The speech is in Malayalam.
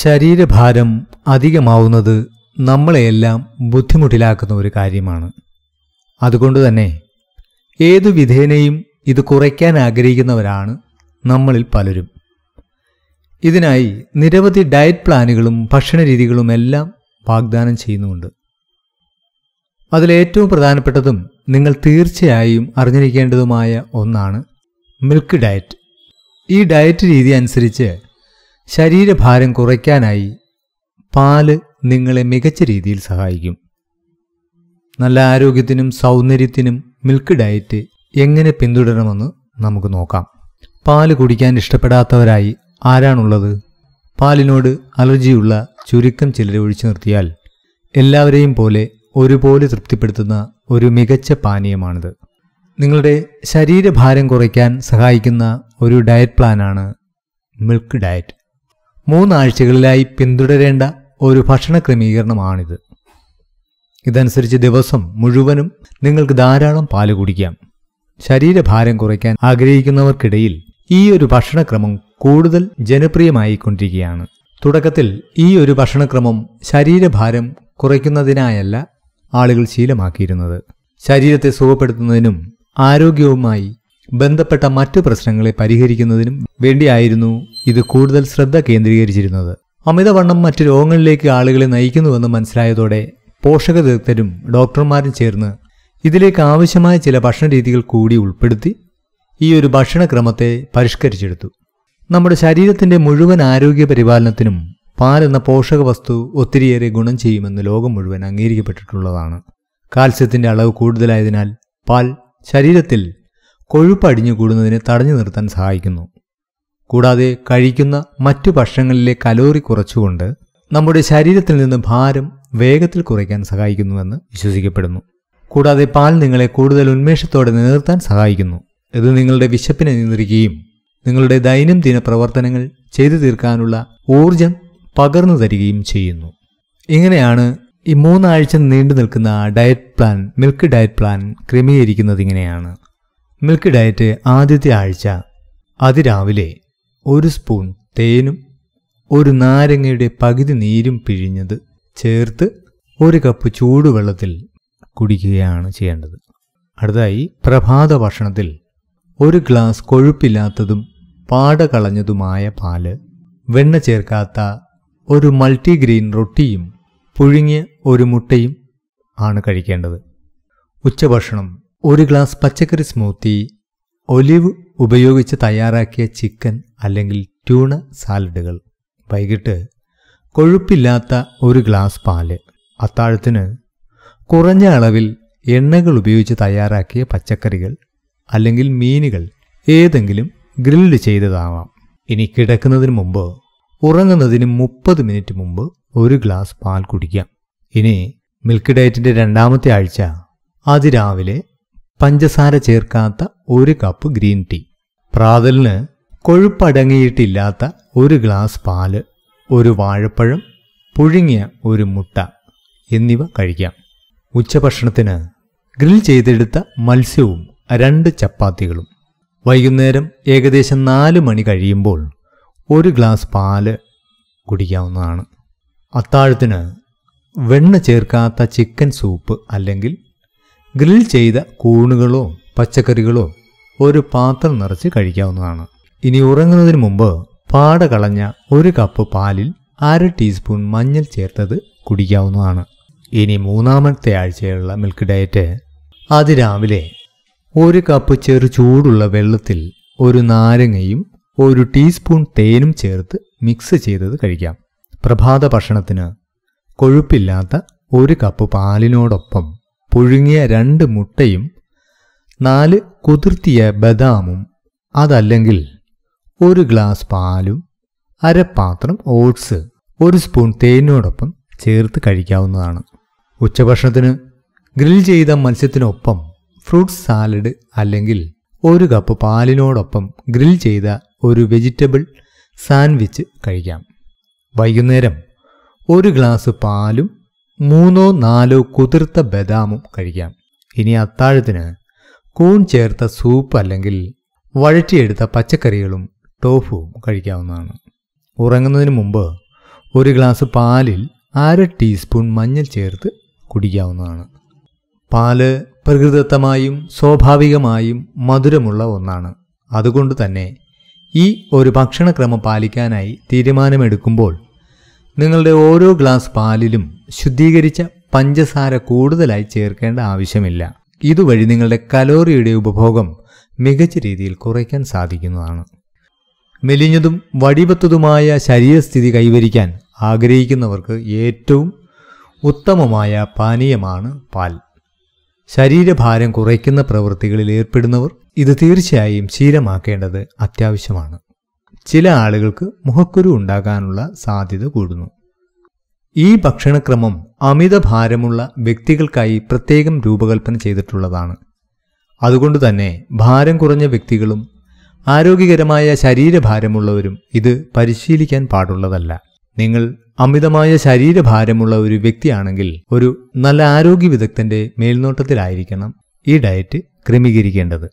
ശരീരഭാരം അധികമാവുന്നത് നമ്മളെയെല്ലാം ബുദ്ധിമുട്ടിലാക്കുന്ന ഒരു കാര്യമാണ് അതുകൊണ്ട് തന്നെ ഏതു വിധേനയും ഇത് കുറയ്ക്കാൻ ആഗ്രഹിക്കുന്നവരാണ് നമ്മളിൽ പലരും ഇതിനായി നിരവധി ഡയറ്റ് പ്ലാനുകളും ഭക്ഷണരീതികളും എല്ലാം വാഗ്ദാനം ചെയ്യുന്നുമുണ്ട് അതിലേറ്റവും പ്രധാനപ്പെട്ടതും നിങ്ങൾ തീർച്ചയായും അറിഞ്ഞിരിക്കേണ്ടതുമായ ഒന്നാണ് മിൽക്ക് ഡയറ്റ് ഈ ഡയറ്റ് രീതി അനുസരിച്ച് ശരീരഭാരം കുറയ്ക്കാനായി പാല് നിങ്ങളെ മികച്ച രീതിയിൽ സഹായിക്കും നല്ല ആരോഗ്യത്തിനും സൗന്ദര്യത്തിനും മിൽക്ക് ഡയറ്റ് എങ്ങനെ പിന്തുടരണമെന്ന് നമുക്ക് നോക്കാം പാല് കുടിക്കാൻ ഇഷ്ടപ്പെടാത്തവരായി ആരാണുള്ളത് പാലിനോട് അലർജിയുള്ള ചുരുക്കം ചിലരെ ഒഴിച്ചു നിർത്തിയാൽ എല്ലാവരെയും പോലെ ഒരുപോലെ തൃപ്തിപ്പെടുത്തുന്ന ഒരു മികച്ച പാനീയമാണിത് നിങ്ങളുടെ ശരീരഭാരം കുറയ്ക്കാൻ സഹായിക്കുന്ന ഒരു ഡയറ്റ് പ്ലാനാണ് മിൽക്ക് ഡയറ്റ് മൂന്നാഴ്ചകളിലായി പിന്തുടരേണ്ട ഒരു ഭക്ഷണ ക്രമീകരണമാണിത് ഇതനുസരിച്ച് ദിവസം മുഴുവനും നിങ്ങൾക്ക് ധാരാളം പാല് കുടിക്കാം ശരീരഭാരം കുറയ്ക്കാൻ ആഗ്രഹിക്കുന്നവർക്കിടയിൽ ഈ ഒരു ഭക്ഷണക്രമം കൂടുതൽ ജനപ്രിയമായിക്കൊണ്ടിരിക്കുകയാണ് തുടക്കത്തിൽ ഈ ഒരു ഭക്ഷണക്രമം ശരീരഭാരം കുറയ്ക്കുന്നതിനായല്ല ആളുകൾ ശീലമാക്കിയിരുന്നത് ശരീരത്തെ സുഖപ്പെടുത്തുന്നതിനും ആരോഗ്യവുമായി ബന്ധപ്പെട്ട മറ്റു പ്രശ്നങ്ങളെ പരിഹരിക്കുന്നതിനും വേണ്ടിയായിരുന്നു ഇത് കൂടുതൽ ശ്രദ്ധ കേന്ദ്രീകരിച്ചിരുന്നത് അമിതവണ്ണം മറ്റ് രോഗങ്ങളിലേക്ക് ആളുകളെ നയിക്കുന്നുവെന്ന് മനസ്സിലായതോടെ പോഷക വിദഗ്ധരും ഡോക്ടർമാരും ചേർന്ന് ഇതിലേക്ക് ആവശ്യമായ ചില ഭക്ഷണരീതികൾ കൂടി ഉൾപ്പെടുത്തി ഈ ഒരു ഭക്ഷണക്രമത്തെ പരിഷ്കരിച്ചെടുത്തു നമ്മുടെ ശരീരത്തിന്റെ മുഴുവൻ ആരോഗ്യ പരിപാലനത്തിനും എന്ന പോഷക വസ്തു ഒത്തിരിയേറെ ഗുണം ചെയ്യുമെന്ന് ലോകം മുഴുവൻ അംഗീകരിക്കപ്പെട്ടിട്ടുള്ളതാണ് കാൽസ്യത്തിന്റെ അളവ് കൂടുതലായതിനാൽ പാൽ ശരീരത്തിൽ കൊഴുപ്പ് അടിഞ്ഞുകൂടുന്നതിനെ തടഞ്ഞു നിർത്താൻ സഹായിക്കുന്നു കൂടാതെ കഴിക്കുന്ന മറ്റു ഭക്ഷണങ്ങളിലെ കലോറി കുറച്ചുകൊണ്ട് നമ്മുടെ ശരീരത്തിൽ നിന്ന് ഭാരം വേഗത്തിൽ കുറയ്ക്കാൻ സഹായിക്കുന്നുവെന്ന് വിശ്വസിക്കപ്പെടുന്നു കൂടാതെ പാൽ നിങ്ങളെ കൂടുതൽ ഉന്മേഷത്തോടെ നിലനിർത്താൻ സഹായിക്കുന്നു ഇത് നിങ്ങളുടെ വിശപ്പിനെ നിയന്ത്രിക്കുകയും നിങ്ങളുടെ ദൈനംദിന പ്രവർത്തനങ്ങൾ ചെയ്തു തീർക്കാനുള്ള ഊർജം പകർന്നു തരികയും ചെയ്യുന്നു ഇങ്ങനെയാണ് ഈ മൂന്നാഴ്ച നീണ്ടു നിൽക്കുന്ന diet plan milk diet plan ക്രമീകരിക്കുന്നത് ഇങ്ങനെയാണ് മിൽക്ക് ഡയറ്റ് ആദ്യത്തെ ആഴ്ച അതിരാവിലെ ഒരു സ്പൂൺ തേനും ഒരു നാരങ്ങയുടെ പകുതി നീരും പിഴിഞ്ഞത് ചേർത്ത് ഒരു കപ്പ് ചൂടുവെള്ളത്തിൽ കുടിക്കുകയാണ് ചെയ്യേണ്ടത് അടുത്തായി പ്രഭാത ഭക്ഷണത്തിൽ ഒരു ഗ്ലാസ് കൊഴുപ്പില്ലാത്തതും പാട കളഞ്ഞതുമായ പാല് വെണ്ണ ചേർക്കാത്ത ഒരു മൾട്ടിഗ്രെയിൻ റൊട്ടിയും പുഴുങ്ങിയ ഒരു മുട്ടയും ആണ് കഴിക്കേണ്ടത് ഉച്ചഭക്ഷണം ഒരു ഗ്ലാസ് പച്ചക്കറി സ്മൂത്തി ഒലിവ് ഉപയോഗിച്ച് തയ്യാറാക്കിയ ചിക്കൻ അല്ലെങ്കിൽ ട്യൂണ സാലഡുകൾ വൈകിട്ട് കൊഴുപ്പില്ലാത്ത ഒരു ഗ്ലാസ് പാല് അത്താഴത്തിന് കുറഞ്ഞ അളവിൽ എണ്ണകൾ ഉപയോഗിച്ച് തയ്യാറാക്കിയ പച്ചക്കറികൾ അല്ലെങ്കിൽ മീനുകൾ ഏതെങ്കിലും ഗ്രിൽഡ് ചെയ്തതാവാം ഇനി കിടക്കുന്നതിന് മുമ്പ് ഉറങ്ങുന്നതിന് മുപ്പത് മിനിറ്റ് മുമ്പ് ഒരു ഗ്ലാസ് പാൽ കുടിക്കാം ഇനി മിൽക്ക് ഡയറ്റിൻ്റെ രണ്ടാമത്തെ ആഴ്ച അതിരാവിലെ പഞ്ചസാര ചേർക്കാത്ത ഒരു കപ്പ് ഗ്രീൻ ടീ പ്രാതലിന് കൊഴുപ്പടങ്ങിയിട്ടില്ലാത്ത ഒരു ഗ്ലാസ് പാല് ഒരു വാഴപ്പഴം പുഴുങ്ങിയ ഒരു മുട്ട എന്നിവ കഴിക്കാം ഉച്ചഭക്ഷണത്തിന് ഗ്രിൽ ചെയ്തെടുത്ത മത്സ്യവും രണ്ട് ചപ്പാത്തികളും വൈകുന്നേരം ഏകദേശം നാല് മണി കഴിയുമ്പോൾ ഒരു ഗ്ലാസ് പാല് കുടിക്കാവുന്നതാണ് അത്താഴത്തിന് വെണ്ണ ചേർക്കാത്ത ചിക്കൻ സൂപ്പ് അല്ലെങ്കിൽ ഗ്രിൽ ചെയ്ത കൂണുകളോ പച്ചക്കറികളോ ഒരു പാത്രം നിറച്ച് കഴിക്കാവുന്നതാണ് ഇനി ഉറങ്ങുന്നതിന് മുമ്പ് പാട കളഞ്ഞ ഒരു കപ്പ് പാലിൽ അര ടീസ്പൂൺ മഞ്ഞൾ ചേർത്തത് കുടിക്കാവുന്നതാണ് ഇനി മൂന്നാമത്തെ ആഴ്ചയുള്ള മിൽക്ക് ഡയറ്റ് രാവിലെ ഒരു കപ്പ് ചെറു ചൂടുള്ള വെള്ളത്തിൽ ഒരു നാരങ്ങയും ഒരു ടീസ്പൂൺ തേനും ചേർത്ത് മിക്സ് ചെയ്തത് കഴിക്കാം പ്രഭാത ഭക്ഷണത്തിന് കൊഴുപ്പില്ലാത്ത ഒരു കപ്പ് പാലിനോടൊപ്പം പുഴുങ്ങിയ രണ്ട് മുട്ടയും നാല് കുതിർത്തിയ ബദാമും അതല്ലെങ്കിൽ ഒരു ഗ്ലാസ് പാലും അരപ്പാത്രം ഓട്സ് ഒരു സ്പൂൺ തേനോടൊപ്പം ചേർത്ത് കഴിക്കാവുന്നതാണ് ഉച്ചഭക്ഷണത്തിന് ഗ്രിൽ ചെയ്ത മത്സ്യത്തിനൊപ്പം ഫ്രൂട്ട് സാലഡ് അല്ലെങ്കിൽ ഒരു കപ്പ് പാലിനോടൊപ്പം ഗ്രിൽ ചെയ്ത ഒരു വെജിറ്റബിൾ സാൻഡ്വിച്ച് കഴിക്കാം വൈകുന്നേരം ഒരു ഗ്ലാസ് പാലും മൂന്നോ നാലോ കുതിർത്ത ബദാമും കഴിക്കാം ഇനി അത്താഴത്തിന് കൂൺ ചേർത്ത സൂപ്പ് അല്ലെങ്കിൽ വഴറ്റിയെടുത്ത പച്ചക്കറികളും ടോഫുവും കഴിക്കാവുന്നതാണ് ഉറങ്ങുന്നതിന് മുമ്പ് ഒരു ഗ്ലാസ് പാലിൽ അര ടീസ്പൂൺ മഞ്ഞൾ ചേർത്ത് കുടിക്കാവുന്നതാണ് പാല് പ്രകൃതിദത്തമായും സ്വാഭാവികമായും മധുരമുള്ള ഒന്നാണ് അതുകൊണ്ട് തന്നെ ഈ ഒരു ഭക്ഷണക്രമം പാലിക്കാനായി തീരുമാനമെടുക്കുമ്പോൾ നിങ്ങളുടെ ഓരോ ഗ്ലാസ് പാലിലും ശുദ്ധീകരിച്ച പഞ്ചസാര കൂടുതലായി ചേർക്കേണ്ട ആവശ്യമില്ല ഇതുവഴി നിങ്ങളുടെ കലോറിയുടെ ഉപഭോഗം മികച്ച രീതിയിൽ കുറയ്ക്കാൻ സാധിക്കുന്നതാണ് മെലിഞ്ഞതും വടിവത്തതുമായ ശരീരസ്ഥിതി കൈവരിക്കാൻ ആഗ്രഹിക്കുന്നവർക്ക് ഏറ്റവും ഉത്തമമായ പാനീയമാണ് പാൽ ശരീരഭാരം കുറയ്ക്കുന്ന പ്രവൃത്തികളിൽ ഏർപ്പെടുന്നവർ ഇത് തീർച്ചയായും ശീലമാക്കേണ്ടത് അത്യാവശ്യമാണ് ചില ആളുകൾക്ക് മുഖക്കുരു ഉണ്ടാകാനുള്ള സാധ്യത കൂടുന്നു ഈ ഭക്ഷണക്രമം അമിതഭാരമുള്ള വ്യക്തികൾക്കായി പ്രത്യേകം രൂപകൽപ്പന ചെയ്തിട്ടുള്ളതാണ് അതുകൊണ്ട് തന്നെ ഭാരം കുറഞ്ഞ വ്യക്തികളും ആരോഗ്യകരമായ ശരീരഭാരമുള്ളവരും ഇത് പരിശീലിക്കാൻ പാടുള്ളതല്ല നിങ്ങൾ അമിതമായ ശരീരഭാരമുള്ള ഒരു വ്യക്തിയാണെങ്കിൽ ഒരു നല്ല ആരോഗ്യ വിദഗ്ധന്റെ മേൽനോട്ടത്തിലായിരിക്കണം ഈ ഡയറ്റ് ക്രമീകരിക്കേണ്ടത്